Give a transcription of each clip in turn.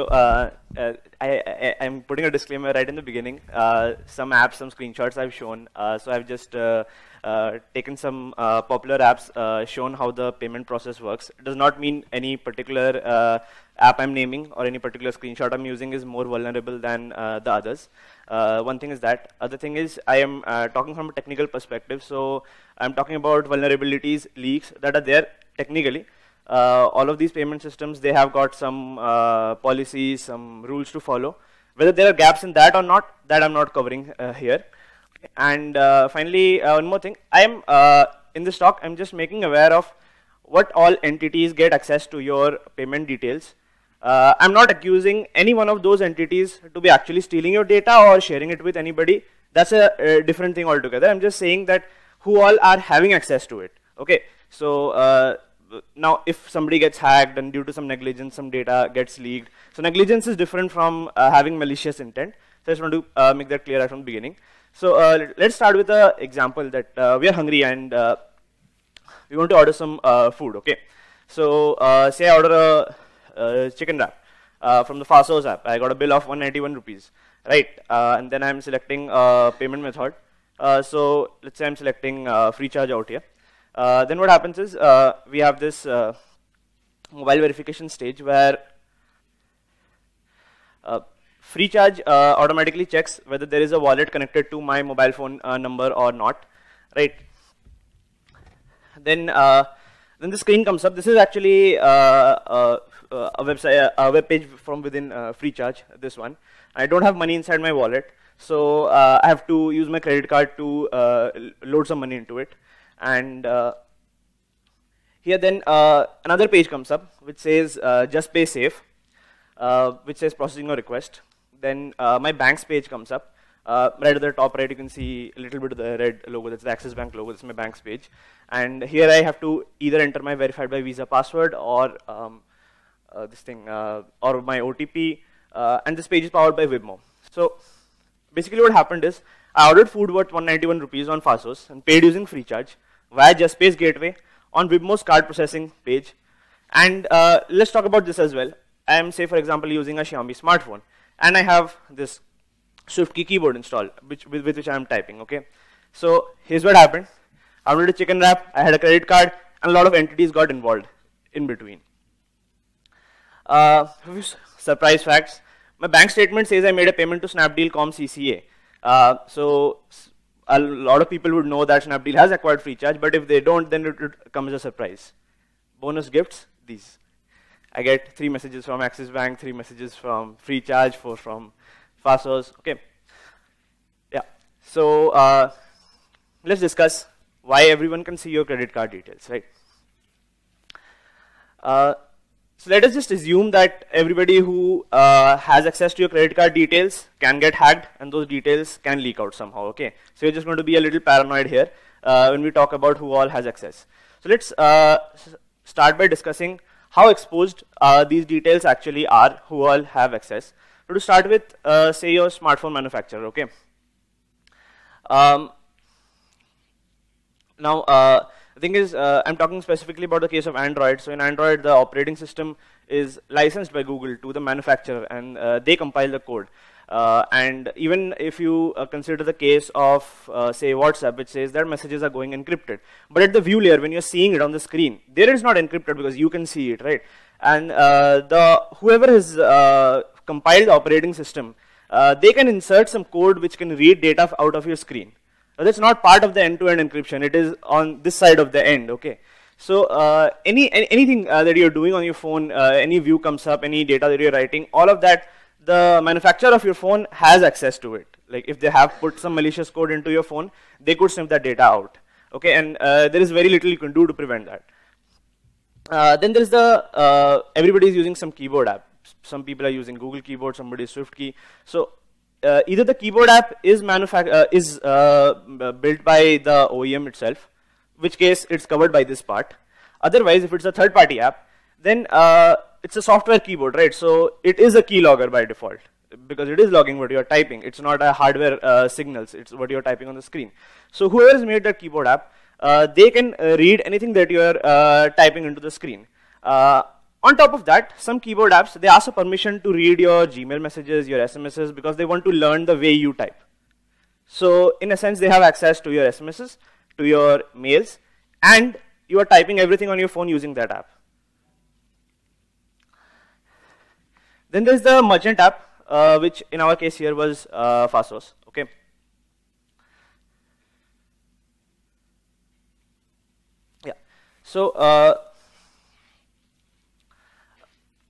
So, uh, uh, I, am putting a disclaimer right in the beginning. Uh, some apps, some screenshots I've shown. Uh, so I've just uh, uh, taken some popular apps, shown how the payment process works. It does not mean any particular app I'm naming or any particular screenshot I'm using is more vulnerable than the others. one thing is that. Other thing is I am talking from a technical perspective. So I'm talking about vulnerabilities, leaks that are there technically uh, all of these payment systems, they have got some uh, policies, some rules to follow. Whether there are gaps in that or not, that I'm not covering uh, here. And uh, finally, uh, one more thing. I'm uh, in this talk, I'm just making aware of what all entities get access to your payment details. I'm not accusing any one of those entities to be actually stealing your data or sharing it with anybody. That's a, a different thing altogether. I'm just saying that who all are having access to it. Okay, so uh, now if somebody gets hacked and due to some negligence some data gets leaked so negligence is different from uh, having malicious intent so i just want to uh, make that clear right from the beginning so uh, let's start with an example that uh, we are hungry and uh, we want to order some uh, food okay so say i order a chicken wrap from the fastos app i got a bill of 191 rupees right and then i'm selecting a payment method so let's say i'm selecting free charge out here uh, then what happens is uh, we have this uh, mobile verification stage where uh, free charge uh, automatically checks whether there is a wallet connected to my mobile phone number or not, right? Then then the screen comes up. This is actually a website, a web page from within free charge. This one. I don't have money inside my wallet, so I have to use my credit card to load some money into it and uh, here then uh, another page comes up which says uh, just pay safe which says processing your request then my banks page comes up uh, right at the top right, you can see a little bit of the red logo. That's the Axis Bank logo. That's my bank's page. And here I have to either enter my verified by Visa password or um, uh, this thing, uh, or my OTP. and this page is powered by Wibmo. So basically what happened is I ordered food worth 191 rupees on Fasos and paid using free charge via just space gateway on Wibmo's card processing page. And uh, let's talk about this as well. I am, say, for example, using a Xiaomi smartphone, and I have this SwiftKey keyboard installed, which, with, with which I am typing. Okay, so here's what happened. I wanted a chicken wrap. I had a credit card, and a lot of entities got involved in between. Uh, surprise facts. My bank statement says I made a payment to Snapdeal.com CCA. Uh, so a lot of people would know that Snapdeal has acquired FreeCharge, but if they don't, then it, it comes as a surprise. Bonus gifts, these. I get three messages from Axis Bank, three messages from FreeCharge, four from Fasos. Okay. Yeah. So uh, let's discuss why everyone can see your credit card details, right? Uh, so let us just assume that everybody who uh, has access to your credit card details can get hacked and those details can leak out somehow, okay? So we're just going to be a little paranoid here uh, when we talk about who all has access. So let's uh, start by discussing how exposed uh, these details actually are, who all have access. So to start with, uh, say your smartphone manufacturer, okay? Um, now, uh, the thing is, uh, I'm talking specifically about the case of Android. So in Android, the operating system is licensed by Google to the manufacturer, and uh, they compile the code. Uh, and even if you uh, consider the case of, uh, say, WhatsApp, which says their messages are going encrypted. But at the view layer, when you're seeing it on the screen, there it's not encrypted because you can see it, right? And uh, the whoever has compiled the operating system, they can insert some code which can read data out of your screen. Now, that's not part of the end-to-end encryption. It is on this side of the end, okay? So uh, any, anything uh, that you're doing on your phone, uh, any view comes up, any data that you're writing, all of that, the manufacturer of your phone has access to it. Like if they have put some malicious code into your phone, they could sniff that data out. Okay, and uh, there is very little you can do to prevent that. Uh, then there's the, uh, everybody's using some keyboard app. Some people are using Google Keyboard, somebody Swift Key. So uh, either the keyboard app is uh, is uh, uh, built by the OEM itself, which case it's covered by this part. Otherwise, if it's a third-party app, then it's a software keyboard, right? So it is a keylogger by default because it is logging what you're typing. It's not a hardware uh, signals. It's what you're typing on the screen. So whoever has made that keyboard app, uh, they can uh, read anything that you're typing into the screen. On top of that, some keyboard apps, they ask for permission to read your Gmail messages, your SMSs, because they want to learn the way you type. So in a sense, they have access to your SMSs, to your mails, and you are typing everything on your phone using that app. Then there's the merchant app, uh, which in our case here was uh, Fasos, okay? Yeah, so uh,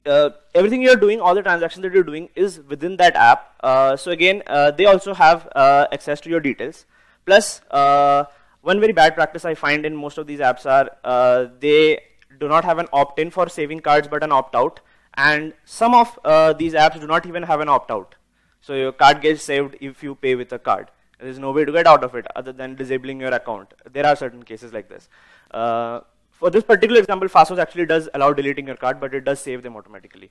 uh, everything you're doing, all the transactions that you're doing is within that app. Uh, so again, uh, they also have uh, access to your details. Plus, uh, one very bad practice I find in most of these apps are uh, they do not have an opt-in for saving cards, but an opt-out. And some of these apps do not even have an opt-out. So your card gets saved if you pay with a card. There's no way to get out of it other than disabling your account. There are certain cases like this for this particular example, Fastos actually does allow deleting your card, but it does save them automatically.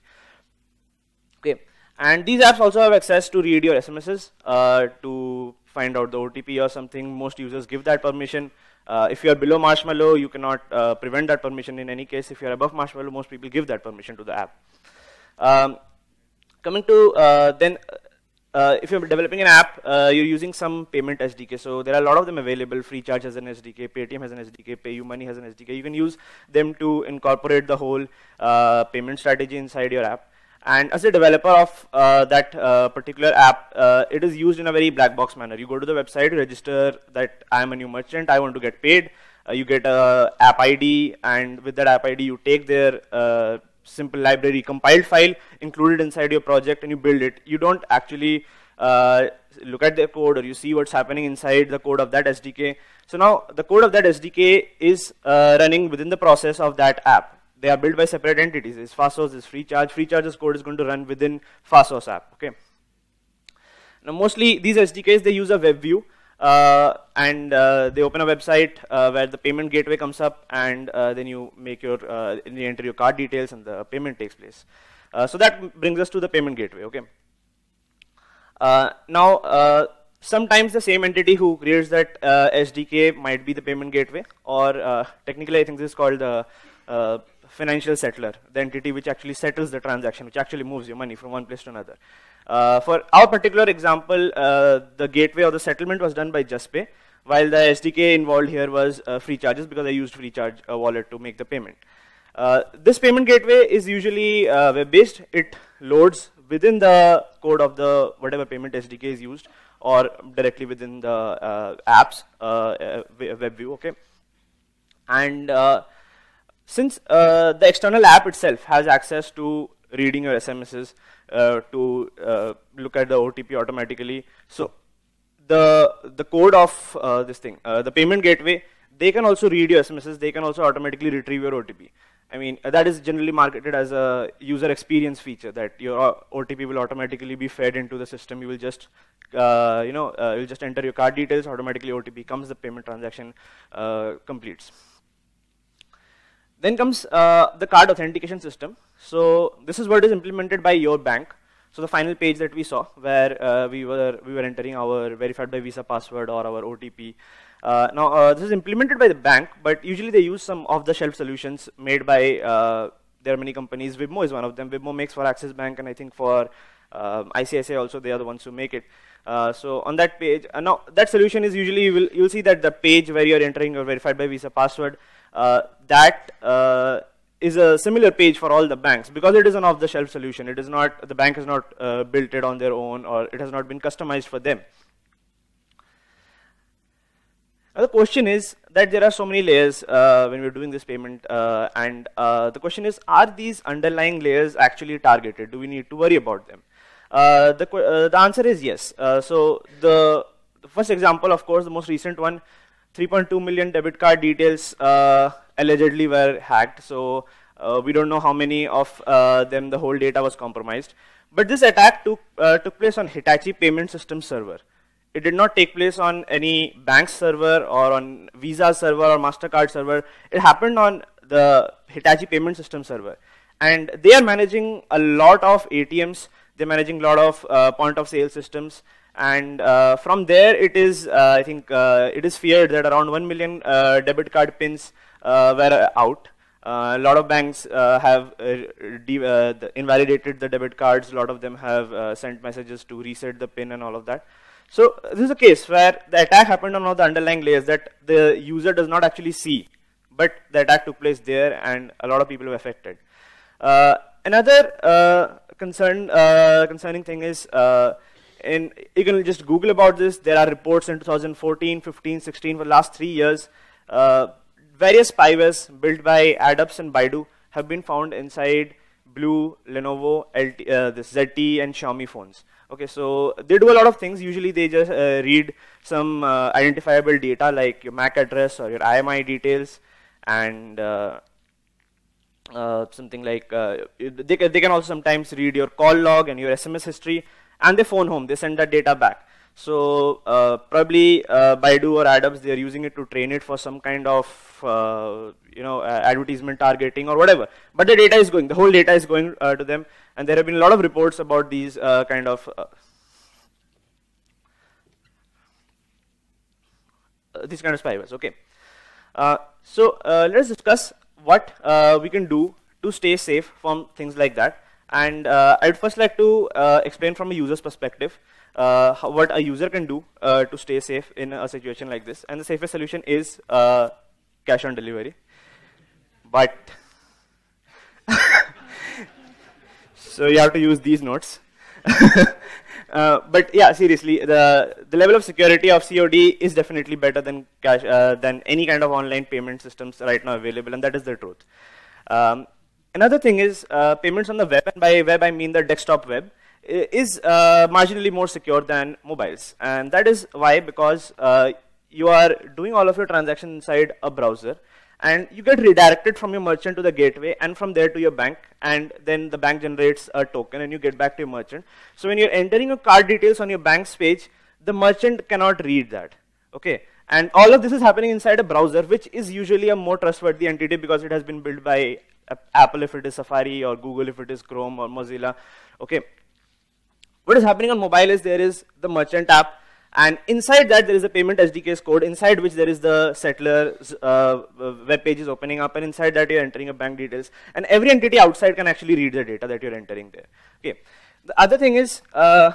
Okay, and these apps also have access to read your SMSs uh, to find out the OTP or something. Most users give that permission. Uh, if you are below Marshmallow, you cannot uh, prevent that permission in any case. If you are above Marshmallow, most people give that permission to the app. Um, coming to uh, then uh, if you're developing an app, uh, you're using some payment SDK. So there are a lot of them available. FreeCharge has an SDK, Paytm has an SDK, PayUMoney has an SDK. You can use them to incorporate the whole uh, payment strategy inside your app. And as a developer of uh, that uh, particular app, uh, it is used in a very black box manner. You go to the website, register that I am a new merchant, I want to get paid. you get a app ID, and with that app ID, you take their simple library compiled file included inside your project and you build it. You don't actually uh, look at the code or you see what's happening inside the code of that SDK. So now the code of that SDK is uh, running within the process of that app. They are built by separate entities. It's FastOS, it's FreeCharge. FreeCharge's code is going to run within FastOS app. Okay. Now mostly these SDKs, they use a web view. Uh, and uh, they open a website uh, where the payment gateway comes up, and then you make your you enter your card details, and the payment takes place. so that brings us to the payment gateway. Okay. now sometimes the same entity who creates that uh, SDK might be the payment gateway, or uh, technically I think this is called the uh, financial settler, the entity which actually settles the transaction, which actually moves your money from one place to another. Uh, for our particular example, uh, the gateway or the settlement was done by JustPay, while the SDK involved here was uh, free charges because I used free charge uh, wallet to make the payment. Uh, this payment gateway is usually uh, web-based. It loads within the code of the whatever payment SDK is used or directly within the apps, web view, okay? And since the external app itself has access to reading your SMSs, uh, to uh, look at the OTP automatically. So the the code of uh, this thing, uh, the payment gateway, they can also read your SMSs. They can also automatically retrieve your OTP. I mean, uh, that is generally marketed as a user experience feature that your uh, OTP will automatically be fed into the system. You will just, you know, you'll just enter your card details. Automatically, OTP comes. The payment transaction completes. Then comes uh, the card authentication system. So this is what is implemented by your bank. So the final page that we saw where uh, we, were, we were entering our verified by Visa password or our OTP. Uh, now uh, this is implemented by the bank, but usually they use some off-the-shelf solutions made by, uh, there are many companies. Wibmo is one of them. Wibmo makes for Axis Bank and I think for ICICI um, also they are the ones who make it. Uh, so on that page, uh, now that solution is usually you will you'll see that the page where you're entering your verified by Visa password uh, that uh, is a similar page for all the banks because it is an off-the-shelf solution. It is not the bank has not uh, built it on their own or it has not been customized for them. Now the question is that there are so many layers uh, when we're doing this payment, uh, and uh, the question is: Are these underlying layers actually targeted? Do we need to worry about them? the the answer is yes. so the, the first example, of course, the most recent one 3.2 million debit card details uh, allegedly were hacked. So uh, we don't know how many of uh, them the whole data was compromised. But this attack took, uh, took place on Hitachi payment system server. It did not take place on any bank server or on Visa server or MasterCard server. It happened on the Hitachi payment system server. And they are managing a lot of ATMs. They're managing a lot of uh, point of sale systems and uh, from there it is uh, i think uh, it is feared that around 1 million uh, debit card pins uh, were out uh, a lot of banks have the invalidated the debit cards a lot of them have sent messages to reset the pin and all of that so this is a case where the attack happened on all the underlying layers that the user does not actually see but the attack took place there and a lot of people were affected another concern concerning thing is and you can just Google about this. There are reports in 2014, 15, 16 for the last three years. Uh, various spywares built by AdUps and Baidu have been found inside Blue, Lenovo, LT, uh, this ZTE, and Xiaomi phones. Okay, so they do a lot of things. Usually, they just uh, read some uh, identifiable data like your MAC address or your IMI details, and uh, uh, something like uh, they, ca they can also sometimes read your call log and your SMS history and they phone home, they send that data back. So uh, probably uh, Baidu or Adams, they are using it to train it for some kind of uh, you know uh, advertisement targeting or whatever. But the data is going, the whole data is going uh, to them, and there have been a lot of reports about these uh, kind of. these kind of spywares. Okay, so let us discuss what we can do to stay safe from things like that. And uh, I would first like to uh, explain from a user's perspective uh, how, what a user can do to stay safe in a situation like this. And the safest solution is cash on delivery. But so you have to use these notes. uh, but yeah, seriously, the the level of security of COD is definitely better than cash uh, than any kind of online payment systems right now available, and that is the truth. Um, Another thing is uh, payments on the web, and by web I mean the desktop web, is uh, marginally more secure than mobiles. And that is why, because uh, you are doing all of your transactions inside a browser, and you get redirected from your merchant to the gateway and from there to your bank and then the bank generates a token and you get back to your merchant so when you're entering your card details on your bank's page the merchant cannot read that okay and all of this is happening inside a browser which is usually a more trustworthy entity because it has been built by Apple if it is Safari or Google if it is Chrome or Mozilla. Okay. What is happening on mobile is there is the merchant app and inside that there is a payment SDK's code inside which there is the settler uh, web page is opening up and inside that you're entering your bank details and every entity outside can actually read the data that you're entering there. Okay. The other thing is uh,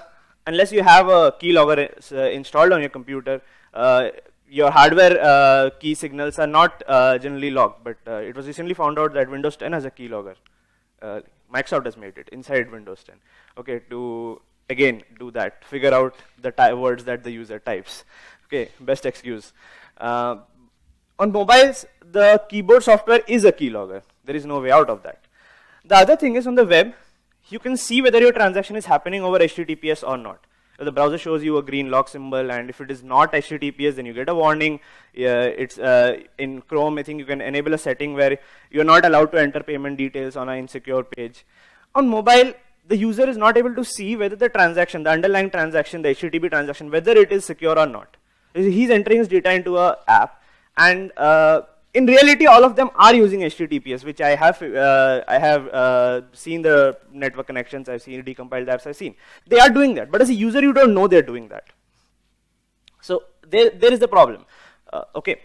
unless you have a key keylogger uh, installed on your computer, uh, your hardware uh, key signals are not uh, generally logged, but uh, it was recently found out that Windows 10 has a keylogger. Uh, Microsoft has made it inside Windows 10. Okay, to again do that, figure out the words that the user types. Okay, best excuse. Uh, on mobiles, the keyboard software is a keylogger. There is no way out of that. The other thing is on the web, you can see whether your transaction is happening over HTTPS or not the browser shows you a green lock symbol and if it is not HTTPS then you get a warning. Uh, it's uh, in Chrome I think you can enable a setting where you're not allowed to enter payment details on an insecure page. On mobile the user is not able to see whether the transaction, the underlying transaction, the HTTP transaction, whether it is secure or not. He's entering his data into a app and uh, in reality, all of them are using HTTPS, which I have, uh, I have uh, seen the network connections, I've seen decompiled apps, I've seen. They are doing that, but as a user, you don't know they're doing that. So there, there is the problem. Uh, okay.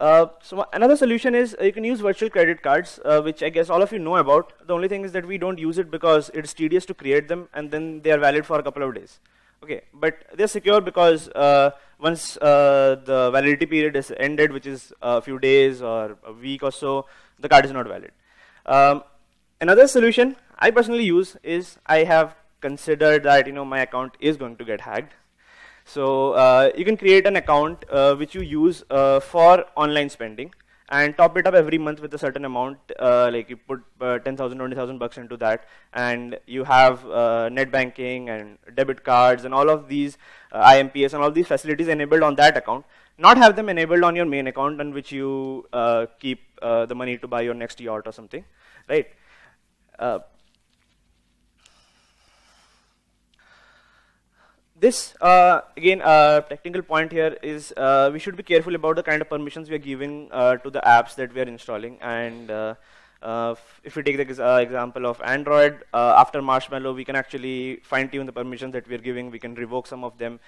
Uh, so another solution is uh, you can use virtual credit cards, uh, which I guess all of you know about. The only thing is that we don't use it because it's tedious to create them, and then they are valid for a couple of days okay but they're secure because uh, once uh, the validity period is ended which is a few days or a week or so the card is not valid um, another solution i personally use is i have considered that you know my account is going to get hacked so uh, you can create an account uh, which you use uh, for online spending and top it up every month with a certain amount. Uh, like you put uh, 10,000, 20,000 bucks into that, and you have uh, net banking and debit cards and all of these uh, IMPS and all these facilities enabled on that account. Not have them enabled on your main account on which you uh, keep uh, the money to buy your next yacht or something, right? Uh, this uh, again uh, technical point here is uh, we should be careful about the kind of permissions we are giving uh, to the apps that we are installing and uh, uh, if we take the example of Android after Marshmallow we can actually fine tune the permissions that we are giving we can revoke some of them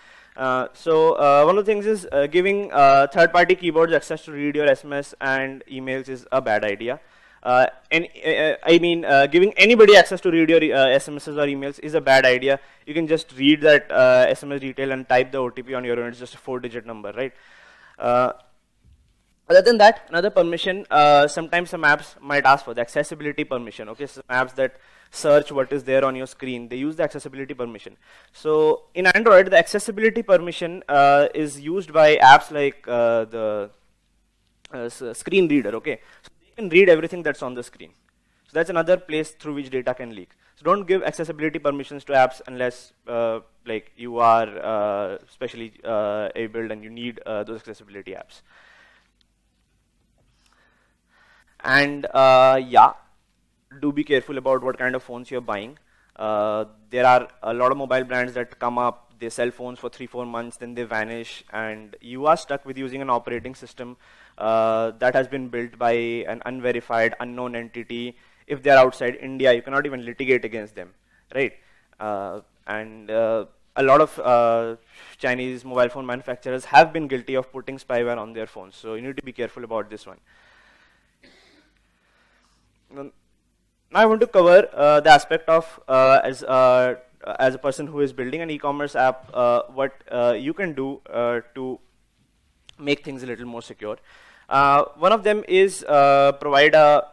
so one of the things is giving third party keyboards access to read your SMS and emails is a bad idea uh, and uh, I mean uh, giving anybody access to read your SMSs uh, or emails is a bad idea. You can just read that SMS uh, detail and type the OTP on your own. It's just a four-digit number, right? Uh, other than that, another permission. sometimes some apps might ask for the accessibility permission. Okay, some apps that search what is there on your screen, they use the accessibility permission. So in Android, the accessibility permission is used by apps like the screen reader. Okay. So can read everything that's on the screen. So that's another place through which data can leak. So don't give accessibility permissions to apps unless uh, like you are uh, specially uh, abled and you need uh, those accessibility apps. And uh, yeah, do be careful about what kind of phones you're buying. Uh, there are a lot of mobile brands that come up their cell phones for three, four months, then they vanish, and you are stuck with using an operating system uh, that has been built by an unverified, unknown entity. If they are outside India, you cannot even litigate against them, right? Uh, and uh, a lot of uh, Chinese mobile phone manufacturers have been guilty of putting spyware on their phones, so you need to be careful about this one. Now I want to cover uh, the aspect of uh, as as a person who is building an e-commerce app, uh, what uh, you can do uh, to make things a little more secure. one of them is provide a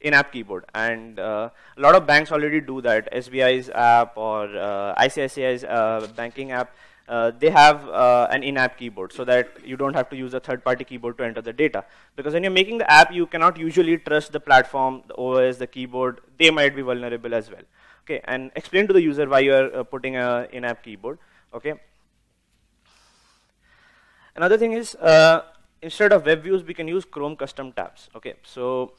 in-app keyboard and uh, a lot of banks already do that SBI's app or uh, ICICI's uh, banking app they have an in-app keyboard so that you don't have to use a third-party keyboard to enter the data because when you're making the app you cannot usually trust the platform the OS the keyboard they might be vulnerable as well okay, and explain to the user why you are uh, putting a in-app keyboard, okay. Another thing is, uh, instead of web views, we can use Chrome custom tabs, okay. So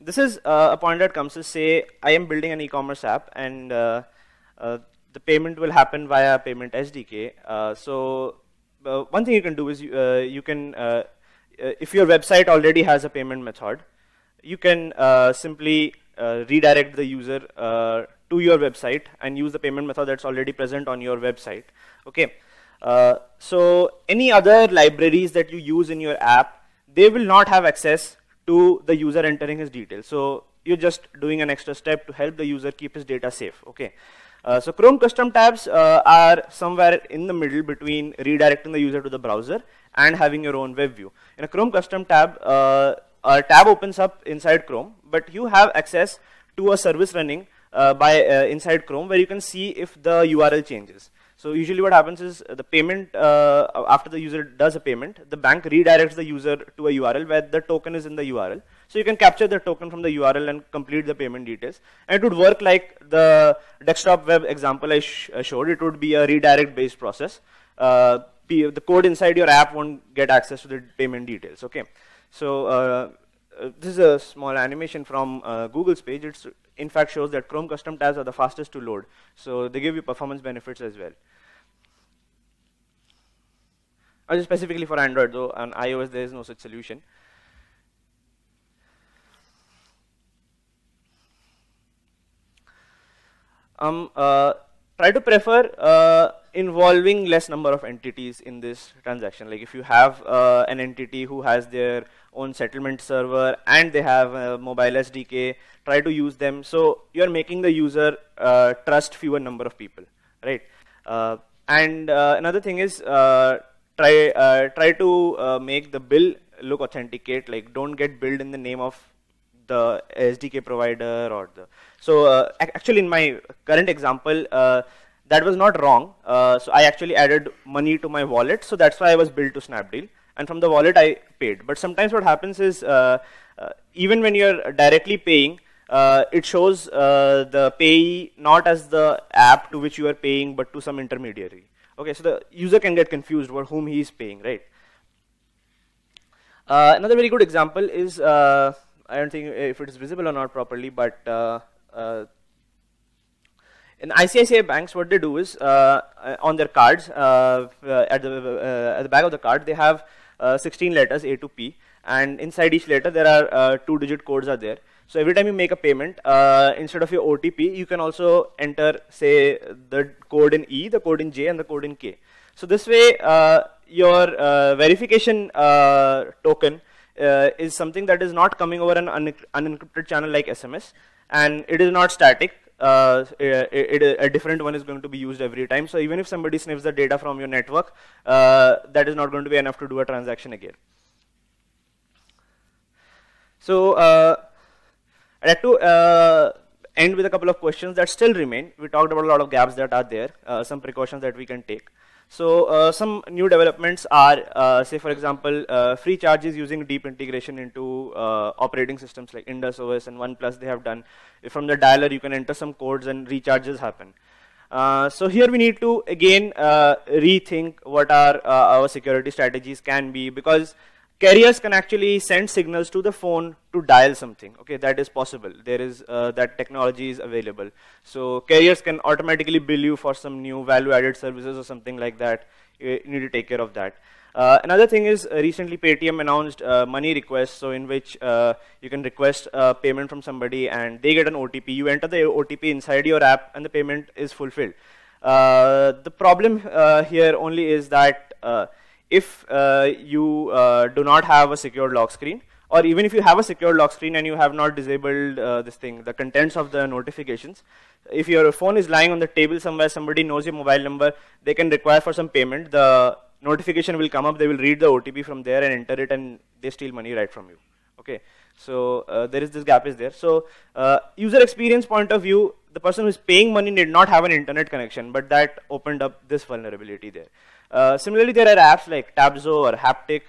this is uh, a point that comes to say I am building an e-commerce app and uh, uh, the payment will happen via payment SDK. Uh, so one thing you can do is you, you can, if your website already has a payment method, you can simply uh, redirect the user uh, to your website and use the payment method that's already present on your website. Okay. Uh, so any other libraries that you use in your app, they will not have access to the user entering his details. So you're just doing an extra step to help the user keep his data safe. Okay. Uh, so Chrome custom tabs uh, are somewhere in the middle between redirecting the user to the browser and having your own web view. In a Chrome custom tab, uh, a tab opens up inside Chrome but you have access to a service running uh, by uh, inside Chrome where you can see if the URL changes. So usually what happens is the payment, uh, after the user does a payment, the bank redirects the user to a URL where the token is in the URL. So you can capture the token from the URL and complete the payment details. And it would work like the desktop web example I sh uh, showed. It would be a redirect based process. Uh, the code inside your app won't get access to the payment details. Okay. So uh, uh, this is a small animation from uh, Google's page. It in fact shows that Chrome custom tabs are the fastest to load. So they give you performance benefits as well. Or uh, specifically for Android though, on iOS there is no such solution. Um, uh, try to prefer uh, involving less number of entities in this transaction. Like if you have uh, an entity who has their own settlement server and they have a uh, mobile SDK. Try to use them. So you're making the user uh, trust fewer number of people, right? Uh, and uh, another thing is uh, try uh, try to make the bill look authenticate. Like don't get billed in the name of the SDK provider or the. So actually, in my current example that was not wrong. Uh, so I actually added money to my wallet. So that's why I was billed to Snapdeal and from the wallet I paid. But sometimes what happens is uh, uh, even when you're directly paying, uh, it shows uh, the payee not as the app to which you are paying but to some intermediary okay so the user can get confused about whom he is paying right uh, another very good example is uh, I don't think if it is visible or not properly but in ICICI banks what they do is on their cards at the at the back of the card they have uh, 16 letters A to P and inside each letter there are uh, two digit codes are there. So every time you make a payment, uh, instead of your OTP, you can also enter, say, the code in E, the code in J, and the code in K. So this way, uh, your uh, verification uh, token is something that is not coming over an un unencrypted channel like SMS, and it is not static uh, it, it, a different one is going to be used every time. So even if somebody sniffs the data from your network, uh, that is not going to be enough to do a transaction again. So uh, I'd like to uh, end with a couple of questions that still remain. We talked about a lot of gaps that are there, uh, some precautions that we can take. So uh, some new developments are, uh, say for example, uh, free charges using deep integration into uh, operating systems like Indus OS and OnePlus they have done. from the dialer you can enter some codes and recharges happen. Uh, so here we need to again uh, rethink what our, our security strategies can be because carriers can actually send signals to the phone to dial something okay that is possible there is uh, that technology is available so carriers can automatically bill you for some new value added services or something like that you need to take care of that uh, another thing is uh, recently Paytm announced uh, money requests so in which uh, you can request a payment from somebody and they get an OTP you enter the OTP inside your app and the payment is fulfilled uh, the problem here only is that if uh, you uh, do not have a secure lock screen or even if you have a secure lock screen and you have not disabled uh, this thing, the contents of the notifications, if your phone is lying on the table somewhere, somebody knows your mobile number, they can require for some payment, the notification will come up, they will read the OTP from there and enter it and they steal money right from you. Okay, so uh, there is this gap is there. So uh, user experience point of view, the person who is paying money did not have an internet connection, but that opened up this vulnerability there. Uh, similarly, there are apps like Tabzo or Haptic,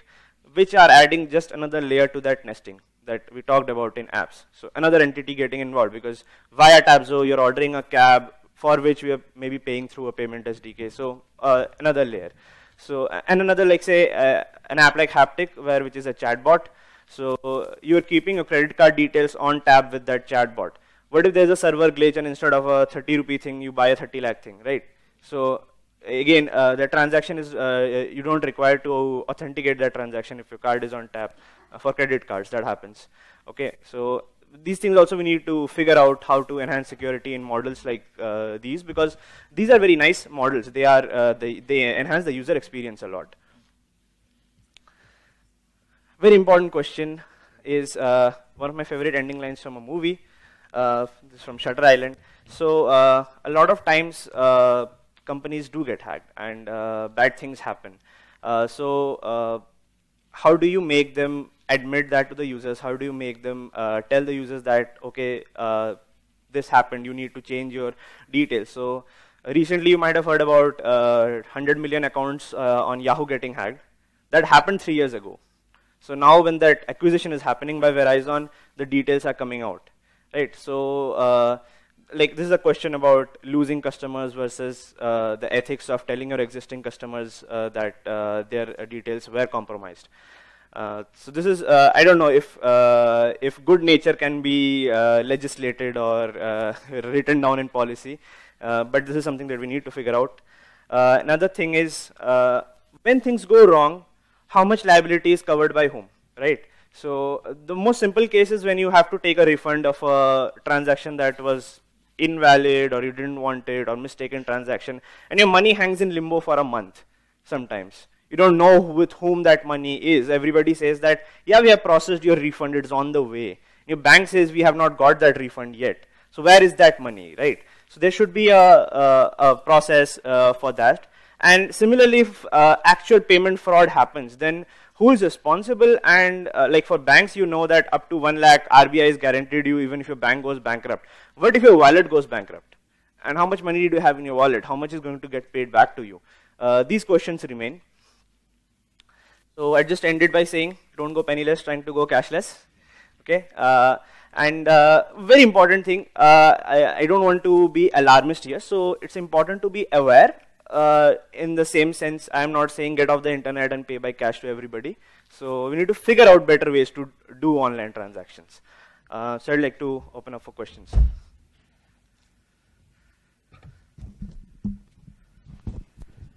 which are adding just another layer to that nesting that we talked about in apps. So another entity getting involved because via Tabzo, you're ordering a cab for which we are maybe paying through a payment SDK. So uh, another layer. So and another like say uh, an app like Haptic, where which is a chatbot. So you're keeping your credit card details on tab with that chatbot. What if there's a server glitch and instead of a 30 rupee thing, you buy a 30 lakh thing, right? So again uh, the transaction is uh, uh, you don't require to authenticate that transaction if your card is on tap uh, for credit cards that happens okay so these things also we need to figure out how to enhance security in models like uh, these because these are very nice models they are uh, they, they enhance the user experience a lot very important question is one of my favorite ending lines from a movie this is from Shutter Island so a lot of times companies do get hacked and uh, bad things happen. Uh, so uh, how do you make them admit that to the users? How do you make them uh, tell the users that, okay, uh, this happened, you need to change your details? So recently you might have heard about 100 million accounts on Yahoo getting hacked. That happened three years ago. So now when that acquisition is happening by Verizon, the details are coming out, right? So like this is a question about losing customers versus uh, the ethics of telling your existing customers uh, that uh, their details were compromised. Uh, so this is uh, I don't know if if good nature can be legislated or written down in policy, but this is something that we need to figure out. another thing is when things go wrong, how much liability is covered by whom, right? So the most simple case is when you have to take a refund of a transaction that was invalid or you didn't want it or mistaken transaction and your money hangs in limbo for a month sometimes you don't know with whom that money is everybody says that yeah we have processed your refund it's on the way your bank says we have not got that refund yet so where is that money right so there should be a, a, a process uh, for that and similarly if uh, actual payment fraud happens then who is responsible and uh, like for banks you know that up to 1 lakh RBI is guaranteed you even if your bank goes bankrupt. What if your wallet goes bankrupt? And how much money do you have in your wallet? How much is going to get paid back to you? Uh, these questions remain. So I just ended by saying don't go penniless, trying to go cashless. Okay. Uh, and uh, very important thing, uh, I, I don't want to be alarmist here. So it's important to be aware uh, in the same sense, I'm not saying get off the internet and pay by cash to everybody. So we need to figure out better ways to do online transactions. Uh, so I'd like to open up for questions.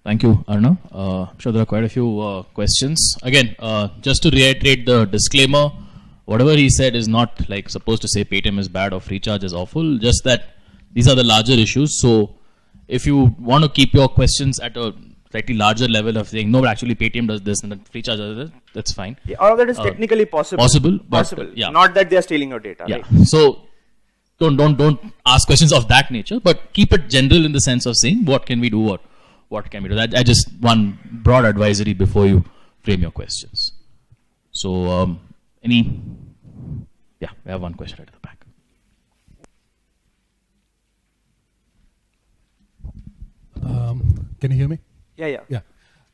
Thank you, Arna. Uh, I'm sure there are quite a few uh, questions. Again, uh, just to reiterate the disclaimer, whatever he said is not like supposed to say Paytm is bad or free charge is awful, just that these are the larger issues. So if you want to keep your questions at a slightly larger level of saying, no, but actually Paytm does this and then FreeCharge does this, that's fine. Yeah, all of that is uh, technically possible. Possible, but, possible. yeah. Not that they are stealing your data. Yeah. Right? So don't don't don't ask questions of that nature, but keep it general in the sense of saying what can we do or what can we do. That I just one broad advisory before you frame your questions. So um, any yeah, we have one question. Can you hear me? Yeah, yeah. Yeah.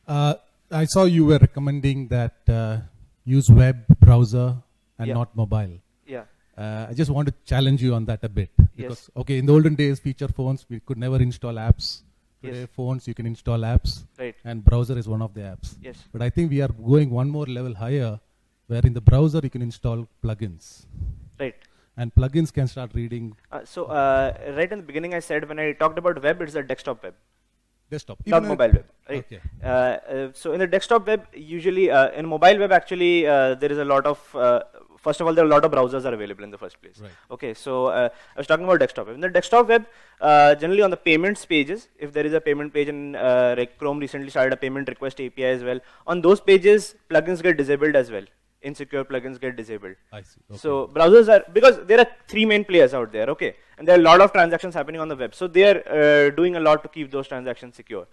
Uh, I saw you were recommending that uh, use web browser and yeah. not mobile. Yeah. Uh, I just want to challenge you on that a bit. Because, yes. okay, in the olden days, feature phones, we could never install apps. Today, yes. phones, you can install apps. Right. And browser is one of the apps. Yes. But I think we are going one more level higher, where in the browser, you can install plugins. Right and plugins can start reading. Uh, so uh, right in the beginning, I said when I talked about web, it's a desktop web desktop not mobile web right okay. Uh, uh so in the desktop web usually uh, in mobile web actually uh, there is a lot of uh, first of all there are a lot of browsers are available in the first place right. okay so i was talking about desktop web in the desktop web generally on the payments pages if there is a payment page and chrome recently started a payment request api as well on those pages plugins get disabled as well insecure plugins get disabled. I see. Okay. So browsers are because there are three main players out there, okay, and there are a lot of transactions happening on the web. So they are uh, doing a lot to keep those transactions secure.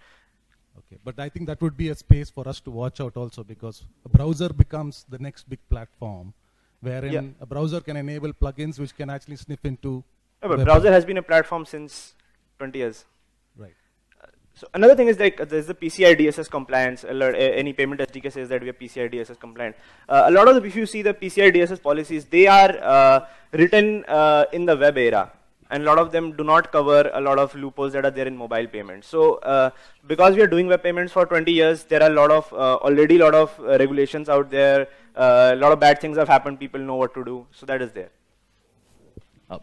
Okay, but I think that would be a space for us to watch out also because a browser becomes the next big platform, wherein yeah. a browser can enable plugins which can actually sniff into. Yeah, but browser has been a platform since 20 years. So another thing is like there's the PCI DSS compliance. Any payment SDK says that we are PCI DSS compliant. Uh, a lot of the, if you see the PCI DSS policies, they are uh, written uh, in the web era. And a lot of them do not cover a lot of loopholes that are there in mobile payments. So uh, because we are doing web payments for 20 years, there are a lot of uh, already a lot of uh, regulations out there. A lot of bad things have happened. People know what to do. So that is there.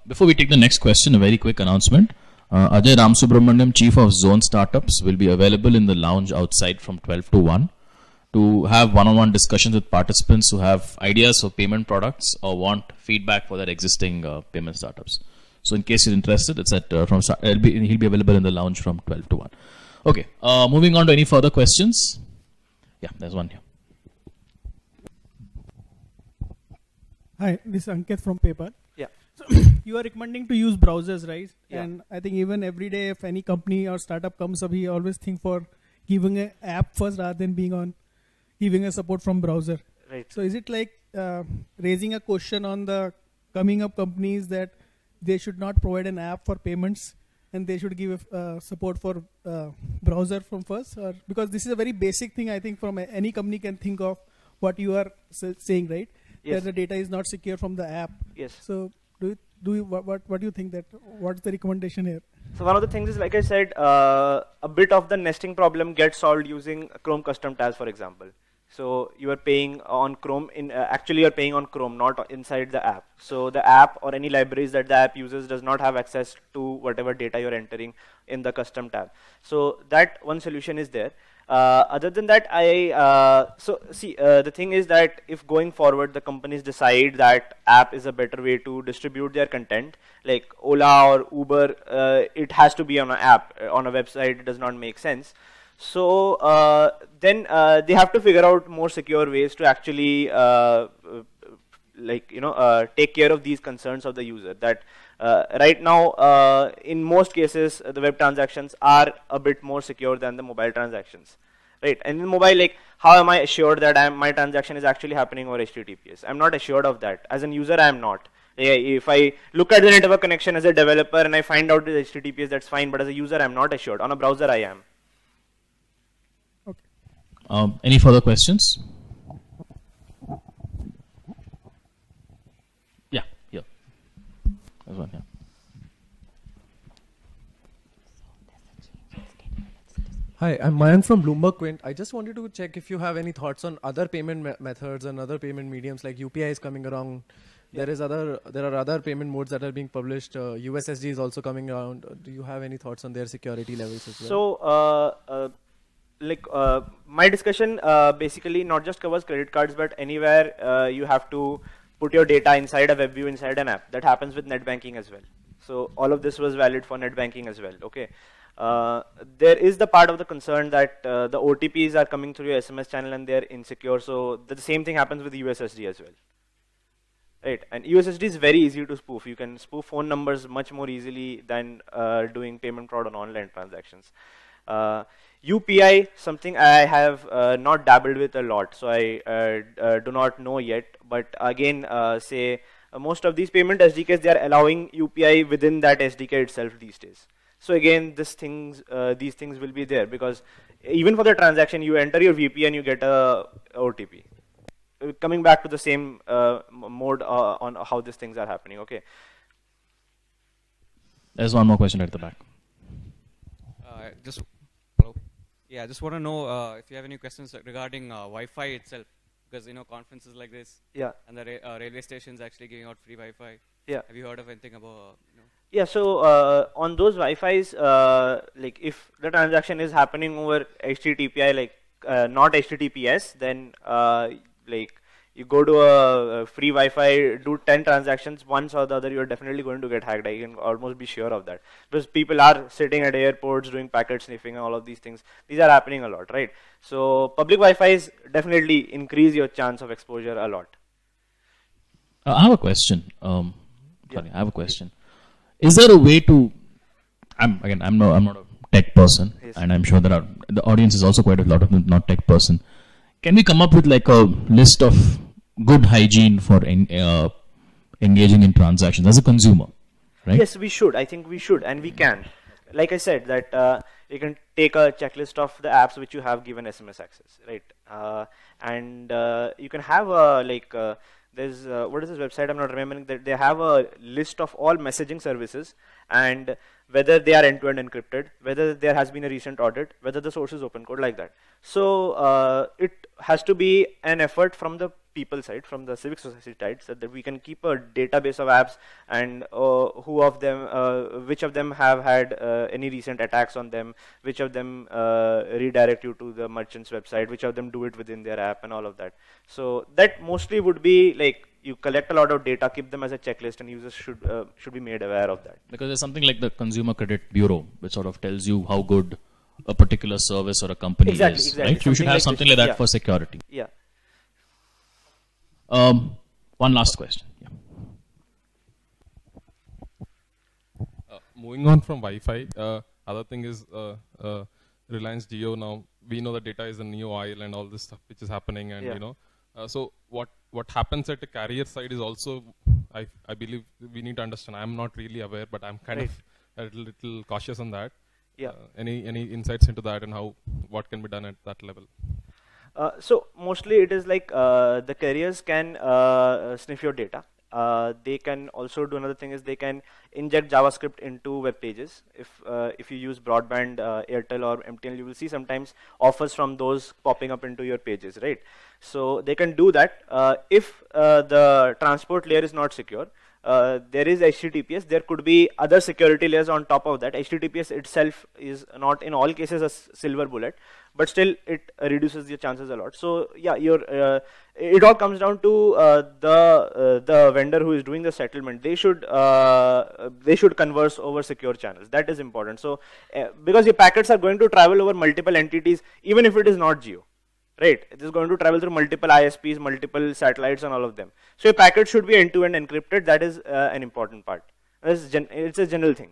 before we take the next question, a very quick announcement. Uh, Ajay Ram Subramaniam, Chief of Zone Startups, will be available in the lounge outside from 12 to 1 to have one-on-one -on -one discussions with participants who have ideas for payment products or want feedback for their existing uh, payment startups. So in case you're interested, it's at uh, from he'll be, he'll be available in the lounge from 12 to 1. Okay, uh, moving on to any further questions. Yeah, there's one here. Hi, this is Ankit from PayPal you are recommending to use browsers, right? Yeah. And I think even every day, if any company or startup comes up, we always think for giving an app first rather than being on giving a support from browser. Right. So is it like uh, raising a question on the coming up companies that they should not provide an app for payments and they should give uh, support for uh, browser from first or because this is a very basic thing I think from any company can think of what you are saying, right? Yes. That the data is not secure from the app. Yes. So do you, do you, what, what, what do you think that what's the recommendation here? So one of the things is, like I said, uh, a bit of the nesting problem gets solved using Chrome custom tabs, for example. So you are paying on Chrome. In uh, actually, you are paying on Chrome, not inside the app. So the app or any libraries that the app uses does not have access to whatever data you're entering in the custom tab. So that one solution is there. Uh, other than that, I uh, so see uh, the thing is that if going forward the companies decide that app is a better way to distribute their content, like Ola or Uber, uh, it has to be on an app uh, on a website. It does not make sense. So uh, then they have to figure out more secure ways to actually like you know uh, take care of these concerns of the user that uh, right now uh, in most cases uh, the web transactions are a bit more secure than the mobile transactions right and in mobile like how am i assured that I'm, my transaction is actually happening over https i'm not assured of that as an user i am not if I look at the network connection as a developer and I find out it's HTTPS, that's fine. But as a user, I'm not assured. On a browser, I am. Okay. Um, any further questions? one, yeah. Hi, I'm Mayank from Bloomberg Quint. I just wanted to check if you have any thoughts on other payment me methods and other payment mediums like UPI is coming around. Yeah. There is other there are other payment modes that are being published. Uh, USSD is also coming around. Uh, do you have any thoughts on their security levels as well? So, uh, uh, like uh, my discussion uh, basically not just covers credit cards, but anywhere you have to put your data inside a web view inside an app. That happens with net banking as well. So all of this was valid for net banking as well. Okay. Uh, there is the part of the concern that uh, the OTPs are coming through your SMS channel and they're insecure. So the same thing happens with USSD as well. Right, and USSD is very easy to spoof. You can spoof phone numbers much more easily than uh, doing payment fraud on online transactions. Uh, UPI, something I have uh, not dabbled with a lot, so I uh, uh do not know yet. But again, uh, say uh, most of these payment SDKs, they are allowing UPI within that SDK itself these days. So again, this things, these things will be there because even for the transaction, you enter your VP and you get a OTP. Coming back to the same mode on how these things are happening, okay. There's one more question at the back. Uh, just yeah, I just want to know uh, if you have any questions regarding uh, Wi-Fi itself, because you know conferences like this. Yeah. And the ra uh, railway stations actually giving out free Wi-Fi. Yeah. Have you heard of anything about? Uh, you know? Yeah. So uh, on those Wi-Fi's, uh, like if the transaction is happening over HTTPI, like not HTTPS, then like you go to a, a, free Wi-Fi, do 10 transactions, once or the other, you're definitely going to get hacked. I can almost be sure of that because people are sitting at airports doing packet sniffing and all of these things. These are happening a lot, right? So public wi fi is definitely increase your chance of exposure a lot. Uh, I have a question. Um, sorry, yeah. I have a question. Is there a way to? I'm again. I'm no. I'm not a tech person, yes. and I'm sure there are the audience is also quite a lot of not tech person. Can we come up with like a list of good hygiene for uh, engaging in transactions as a consumer, right? Yes, we should. I think we should, and we can. Like I said, that uh, you can take a checklist of the apps which you have given SMS access, right? Uh, and uh, you can have a like. Uh, there's uh, what is this website? I'm not remembering. That they have a list of all messaging services and whether they are end-to-end -end encrypted, whether there has been a recent audit, whether the source is open code, like that. So it has to be an effort from the people side, from the civic society side, so that we can keep a database of apps and uh, who of them, uh, which of them have had uh, any recent attacks on them, which of them uh, redirect you to the merchant's website, which of them do it within their app and all of that. So that mostly would be like you collect a lot of data, keep them as a checklist, and users should uh, should be made aware of that. Because there's something like the Consumer Credit Bureau, which sort of tells you how good a particular service or a company exactly, is. Exactly. Right? you should have like something this, like that yeah. for security. Yeah. Um, one last question. Yeah. Uh, moving on from Wi-Fi, uh, other thing is uh, uh Reliance Geo now, we know the data is in new oil and all this stuff which is happening and yeah. you know, uh, so what, what happens at the carrier side is also, I, I believe we need to understand, I'm not really aware, but I'm kind right. of a little cautious on that. Yeah. Uh, any, any insights into that and how, what can be done at that level? Uh, so mostly it is like uh, the carriers can uh, uh sniff your data. Uh, they can also do another thing is they can inject JavaScript into web pages. If if you use broadband, Airtel or MTNL, you will see sometimes offers from those popping up into your pages, right? So they can do that if the transport layer is not secure uh, there is HTTPS. There could be other security layers on top of that. HTTPS itself is not in all cases a silver bullet, but still it reduces the chances a lot. So yeah, your uh, it all comes down to uh, the uh, the vendor who is doing the settlement. They should uh, they should converse over secure channels. That is important. So uh, because your packets are going to travel over multiple entities, even if it is not geo right? It is going to travel through multiple ISPs, multiple satellites and all of them. So a packet should be end-to-end -end encrypted. That is uh, an important part. It's, a general thing.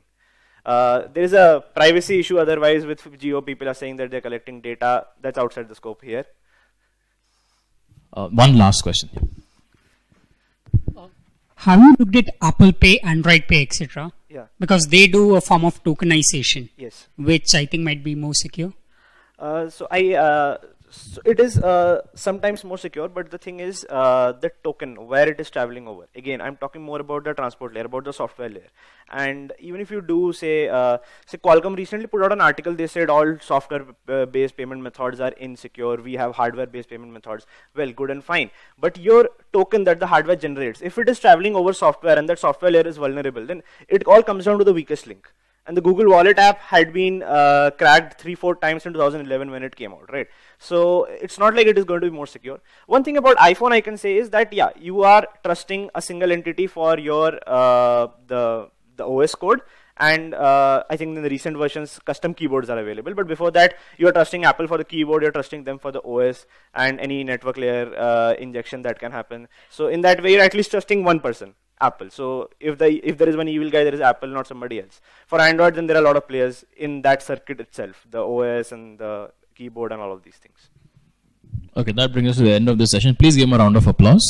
Uh, there is a privacy issue otherwise with geo people are saying that they're collecting data that's outside the scope here. Uh, one last question. Uh, have you looked at Apple Pay, Android Pay, etc.? Yeah. Because they do a form of tokenization. Yes. Which I think might be more secure. Uh, so I uh, so it is uh, sometimes more secure but the thing is uh, the token where it is traveling over again i'm talking more about the transport layer about the software layer and even if you do say uh, say qualcomm recently put out an article they said all software uh, based payment methods are insecure we have hardware based payment methods well good and fine but your token that the hardware generates if it is traveling over software and that software layer is vulnerable then it all comes down to the weakest link and the Google Wallet app had been uh, cracked three, four times in 2011 when it came out, right? So it's not like it is going to be more secure. One thing about iPhone I can say is that yeah, you are trusting a single entity for your uh, the the OS code, and uh, I think in the recent versions, custom keyboards are available. But before that, you are trusting Apple for the keyboard, you're trusting them for the OS, and any network layer uh, injection that can happen. So in that way, you're at least trusting one person Apple. So if the if there is one evil guy, there is Apple, not somebody else. For Android, then there are a lot of players in that circuit itself, the OS and the keyboard and all of these things. Okay, that brings us to the end of this session. Please give him a round of applause.